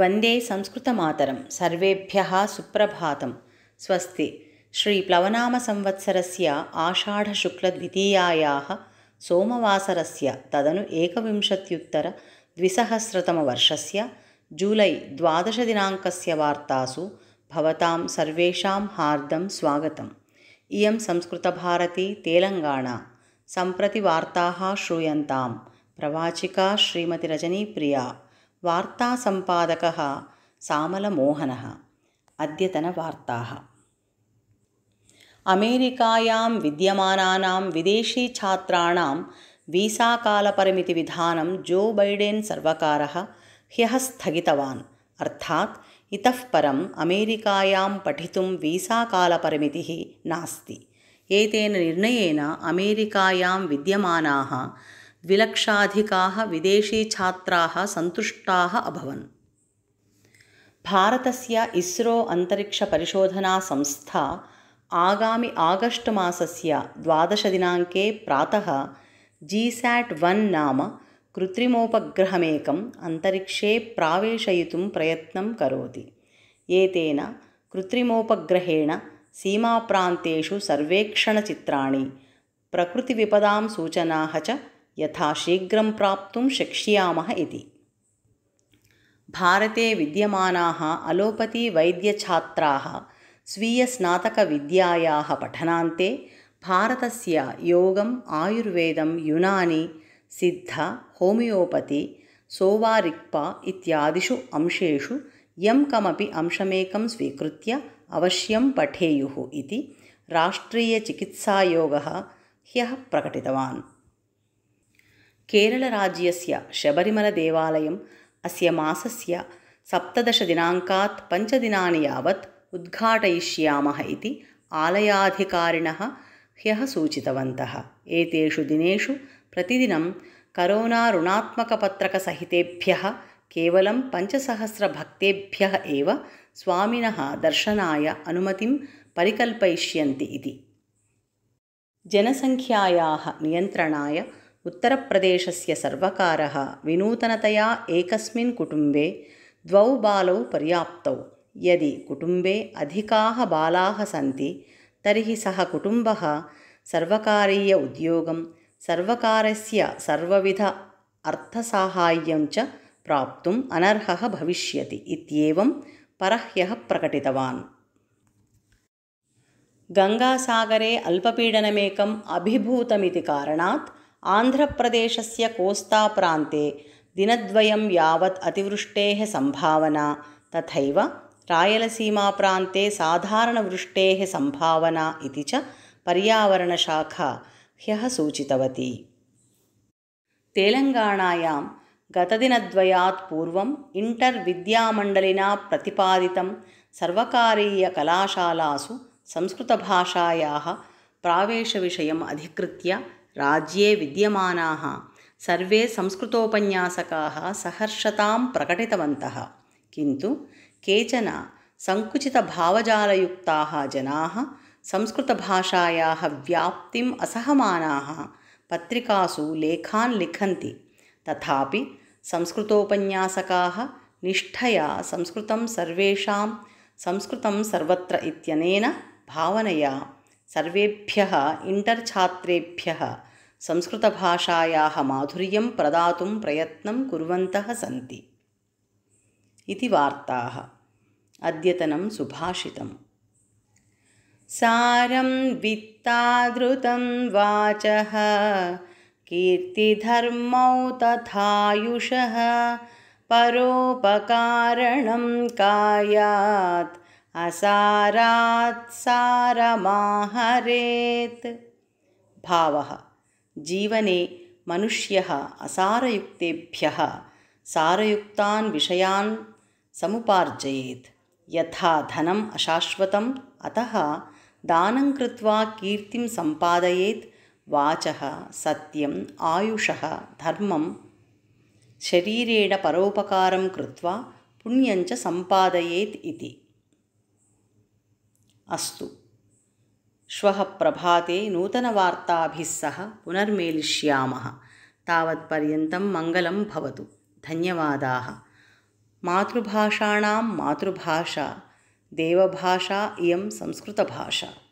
वन्दे संस्कृतमातरं सर्वेभ्यः सुप्रभातं स्वस्ति श्रीप्लवनामसंवत्सरस्य आषाढशुक्लद्वितीयायाः सोमवासरस्य तदनु एकविंशत्युत्तरद्विसहस्रतमवर्षस्य जूलै द्वादशदिनाङ्कस्य वार्तासु भवतां सर्वेषां हार्दं स्वागतम् इयं संस्कृतभारती तेलङ्गाणा सम्प्रति वार्ताः श्रूयन्तां प्रवाचिका श्रीमतिरजनीप्रिया वार्तासम्पादकः सामलमोहनः अद्यतनवार्ताः अमेरिकायां विद्यमानानां विदेशीछात्राणां वीसाकालपरिमितिविधानं जो बैडेन् सर्वकारः ह्यः स्थगितवान् अर्थात् इतः परम् अमेरिकायां पठितुं वीसाकालपरिमितिः नास्ति एतेन निर्णयेन अमेरिकायां विद्यमानाः द्विलक्षाधिकाः विदेशीछात्राः सन्तुष्टाः अभवन् भारतस्य इस्रो अन्तरिक्षपरिशोधनासंस्था आगामि आगस्ट् मासस्य द्वादशदिनाङ्के प्रातः जीसेट् वन् नाम कृत्रिमोपग्रहमेकम् अन्तरिक्षे प्रावेशयितुं प्रयत्नं करोति एतेन कृत्रिमोपग्रहेण सीमाप्रान्तेषु सर्वेक्षणचित्राणि प्रकृतिविपदां सूचनाः च यथाशीघ्रं प्राप्तुं शक्ष्यामः इति भारते विद्यमानाः अलोपतिवैद्यछात्राः वैद्यछात्राः स्वीयस्नातकविद्यायाः पठनान्ते भारतस्य योगम् आयुर्वेदं युनानि सिद्ध होमियोपति सोवारिक्पा इत्यादिषु अंशेषु यं कमपि अंशमेकं स्वीकृत्य अवश्यं पठेयुः इति राष्ट्रीयचिकित्सायोगः ह्यः प्रकटितवान् केरलराज्यस्य शबरिमलदेवालयम् अस्य मासस्य सप्तदशदिनाङ्कात् पञ्चदिनानि यावत् उद्घाटयिष्यामः इति आलयाधिकारिणः ह्यः सूचितवन्तः एतेषु दिनेषु प्रतिदिनं करोना ऋणात्मकपत्रकसहितेभ्यः केवलं पञ्चसहस्रभक्तेभ्यः एव स्वामिनः दर्शनाय अनुमतिं परिकल्पयिष्यन्ति इति जनसङ्ख्यायाः नियन्त्रणाय उत्तरप्रदेशस्य सर्वकारः विनूतनतया एकस्मिन् कुटुम्बे द्वौ बालौ पर्याप्तौ यदि कुटुम्बे अधिकाः बालाः सन्ति तर्हि सः कुटुम्बः सर्वकारीय उद्योगं सर्वकारस्य सर्वविध अर्थसाहाय्यं च प्राप्तुम् अनर्हः भविष्यति इत्येवं परह्यः प्रकटितवान् गङ्गासागरे अल्पपीडनमेकम् अभिभूतमिति कारणात् आन्ध्रप्रदेशस्य कोस्ताप्रान्ते दिनद्वयं यावत् अतिवृष्टेः सम्भावना तथैव रायलसीमाप्रान्ते साधारणवृष्टेः सम्भावना इति च पर्यावरणशाखा ह्यः सूचितवती तेलङ्गाणायां गतदिनद्वयात् पूर्वम् इण्टर् विद्यामण्डलिना प्रतिपादितं सर्वकारीयकलाशालासु संस्कृतभाषायाः प्रावेशविषयम् अधिकृत्य राज्ये विद्यमानाः सर्वे संस्कृतोपन्यासकाः सहर्षतां प्रकटितवन्तः किन्तु केचन सङ्कुचितभावजालयुक्ताः जनाः संस्कृतभाषायाः व्याप्तिम् असहमानाः पत्रिकासु लेखान् लिखन्ति तथापि संस्कृतोपन्यासकाः निष्ठया संस्कृतं सर्वेषां संस्कृतं सर्वत्र इत्यनेन भावनया सर्वेभ्यः इण्टर् छात्रेभ्यः संस्कृतभाषायाः माधुर्यं प्रदातुं प्रयत्नं कुर्वन्तः सन्ति इति वार्ताः अद्यतनं सुभाषितम् सारं वित्तादृतं वाचः कीर्तिधर्मौ तथायुषः परोपकारणं कायात् असारात् सारमाहरेत् भावः जीवने मनुष्यः असारयुक्तेभ्यः सारयुक्तान् विषयान् समुपार्जयेत् यथा धनम् अशाश्वतम् अतः दानं कृत्वा कीर्तिं सम्पादयेत् वाचः सत्यम् आयुषः धर्मं शरीरेण परोपकारं कृत्वा पुण्यञ्च सम्पादयेत् इति अस्तु श्वः प्रभाते नूतनवार्ताभिः सह पुनर्मेलिष्यामः तावत्पर्यन्तं मङ्गलं भवतु धन्यवादाः मातृभाषाणां मातृभाषा देवभाषा इयं संस्कृतभाषा